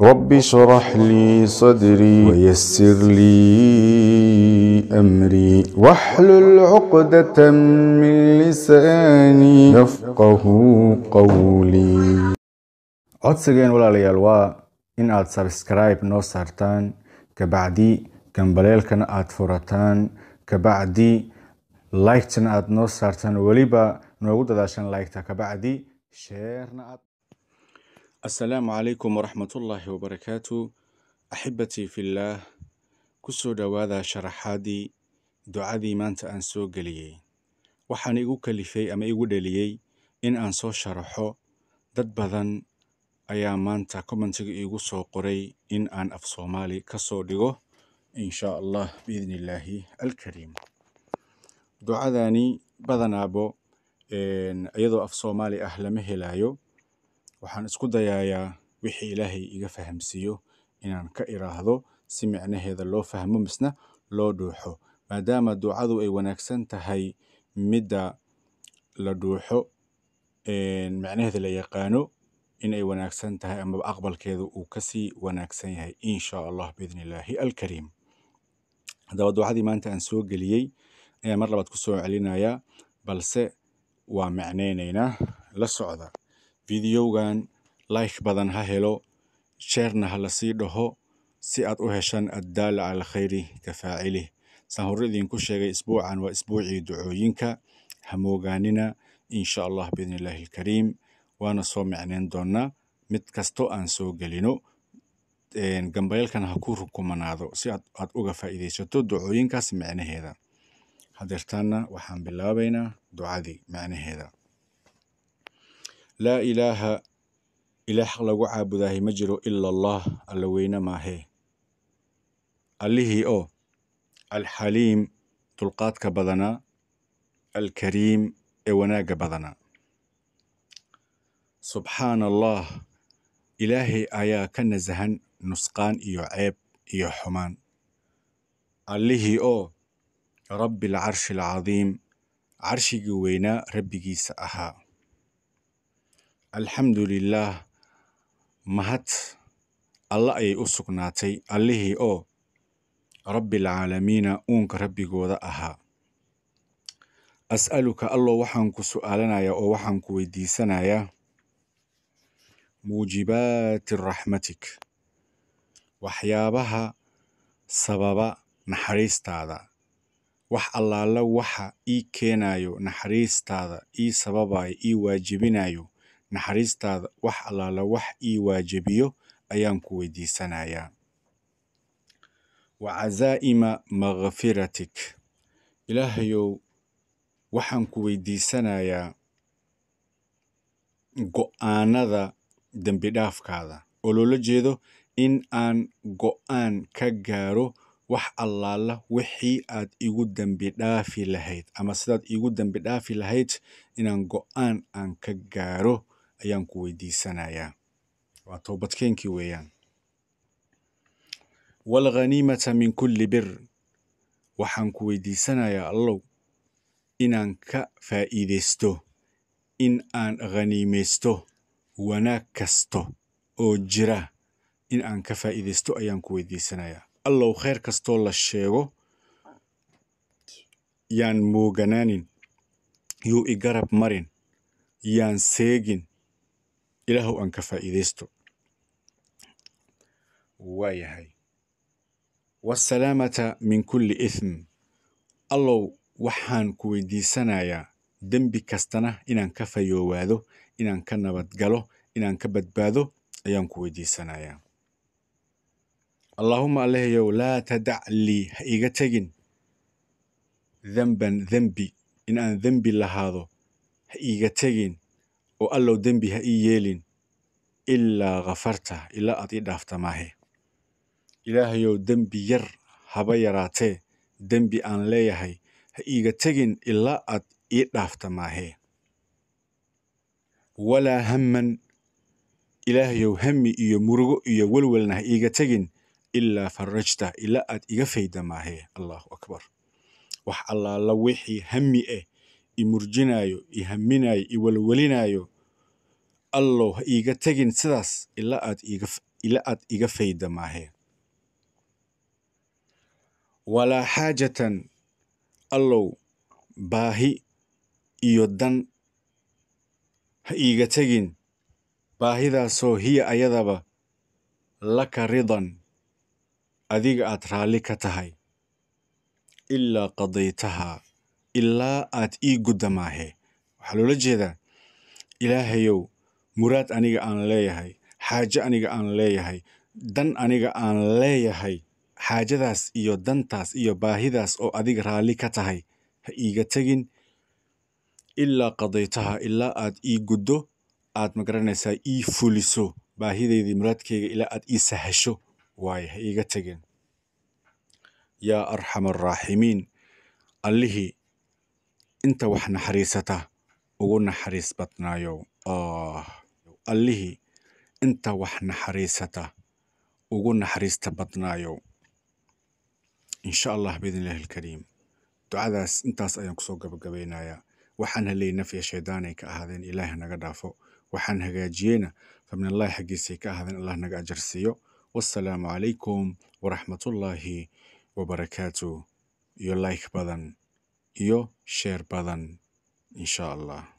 رب اشرح لي صدري ويسر لي أمري واحلل عقدة من لساني يفقه qowlي codsigeen walaalayaal waa in aad sabskribe noo saartaan kabacdi gambaleelkana aad furataan kabacdi lightana aad noo saartaan weliba noogu dadaashaan laygta kabacdi sheerna aad assalaamu calaykum waraxmatullaahi wabarakaatu axibatii fillaah soo dhowaada sharaxaadii ducadii maanta aan soo geliyey waxaan igu kalifay ama igu dheliyey in aan soo sharaxo dad badan ayaa maanta kommentiga iigu soo qoray in aan af soomaali ka soo dhigo in allah biidni illaahi alkariim ducadani badanaabo iyadoo af soomaali ah lama helaayo Waxaan isku dayayaa wixii Ilaahay iga fahamsiiyo inaan ka iraahdo si micnaheeda loo fahmo misna loo dhuuxo maadaama ducadu ay wanaagsan tahay midda la dhuuxo micnaheeda la yaqaano in ay wanaagsan tahay amaba aqbalkeeda uu kasii wanaagsan yahay inshaa allah biidni illaahi alkariim haddaba ducadii maanta aan soo geliyey ayaa mar labaad ku soo celinayaa balse waa macneyneynaa la socda fiidiyowgan layk badan ha helo sheerna ha lasii dhaho si aad u heshaan addaala cala khayri ka faacilih saan horre idiinku sheegay isbuucan waa isbuucii ducooyinka ha moogaanina insha allah biidni alkariim waana soo micnayn doonnaa mid kastoo aan soo gelino gambaylkan ha ku rukumanaado si aad uga faa'iidaysato ducooyinkaas micnaheeda hadeertaanna waxaan bilaabaynaa ducadii macnaheeda laa ilaaha ilaa xaq lagu caabudaahi ma jiro ila allah alla weyne maahee allihii oo alxaliim dulqaadka badanaa alkariim ee wanaagga badanaa subxaana allah ilaahay ayaa ka nasahan nusqaan iyo ceeb iyo xumaan allihii oo rabbi alcadiim carshigii weynaa rabbigiisa ahaa alxamdu lilaah mahad alla ayay u sugnaatay allihii oo rabbilcaalamiina uunka rabbigooda ahaa as'aluka allow waxaan ku su'aalanayaa oo waxaan ku weydiisanayaa muujibaati raxmatik waxyaabaha sababa naxariistaada wax allaala waxa ii keenayo naxariistaada ii sababayo ii waajibinayo naxariistaada wax allaala wax ii waajibiyo ayaan ku weydiisanayaa wa casaa'ima makhfiratik ilaahayow waxaan ku weydiisanayaa go'aanada dembi dhaafkaada oo loola jeedo in aan go'aan ka gaaro wax allaala wixii aad igu dembi dhaafi lahayd ama sidaad igu dembi dhaafi lahayd inaan go'aan aan ka gaaro ayaan ku weydiisanayaa waa toobadkeenkii weeyaan waalkhaniimata min kulli bir waxaan ku weydiisanayaa allow inaan ka faa'iidaysto in aan khaniimaysto wanaag kasto oo jira in aan ka faa'iidaysto ayaan ku weydiisanayaa allow kheyr kastoo la sheego yaan mooganaanin yuu i garab marin yaan seegin ilaahow aan ka faa'iidaysto waa yahay waasalaamata min kulli ithm allow waxaan ku weydiisanayaa dembi kastana inaan ka fayoowaado inaan ka nabadgalo inaan ka badbaado ayaan ku weydiisanayaa allaahuma allahayow laa tadac lii ha iga tegin denban dembi in aan dembi lahaado ha iga tegin oo allow dembi ha ii yeelin ilaa khafarta ilaa aad ii dhaafta maahe ilaahayow dembi yar haba yaraatee dembi aan leeyahay ha iiga tegin ilaa aad ii dhaafta maahe walaa hamman ilaahayow hami iyo murugo iyo welwelna ha iiga tegin ilaa farajta ilaa aad iga fayda maahe allaahu akbar wax allaala wixii hami eh imurjinaayo ihaminaayo iwalwalinaayo allow ha iiga tegin sidaas ila aad iga fayda maahe walaa xaajatan allow baahi iyo dan ha iiga tegin baahidaasoo hiya ayadaba laka ridan adiga aad raalli ka tahay ilaa qadaytahaa ilaa aad ii gudda maahe waxaa loola jeedaa ilaahayow muraad aniga aan leeyahay xaajo aniga aan leeyahay dan aniga aan leeyahay xaajadaas iyo dantaas iyo baahidaas oo adiga raalli ka tahay ha iiga tegin ilaa qadaytaha ilaa aad ii guddo aad magaranaysaa ii fuliso baahidaydii muraadkayga ilaa aad ii sahasho waaye ha iiga tegin yaa arxam araaximiin allihii inta wax naxariisata ugu naxariis badnaayow ah, allihii inta wax naxariisata ugu naxariista badnaayow insha allah biidnillahi alkariim ducadaas intaas ayaan kusoo gabagabaynayaa waxaan heliyey nafya shaydaanay ka ahaadeen ilaah naga dhaafo waxaan hagaajiyeyna faminallahi xaggiisay ka ahaadeen allah naga ajarsiiyo wassalaamu calaykum waraxmatullaahi wabarakaatu iyo like badan iyo sheer badan insha allah